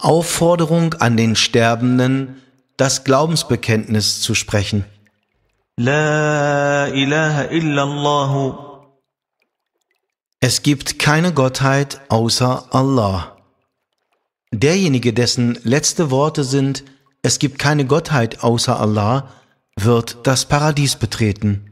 Aufforderung an den Sterbenden, das Glaubensbekenntnis zu sprechen. La ilaha illallah. Es gibt keine Gottheit außer Allah. Derjenige, dessen letzte Worte sind, es gibt keine Gottheit außer Allah, wird das Paradies betreten.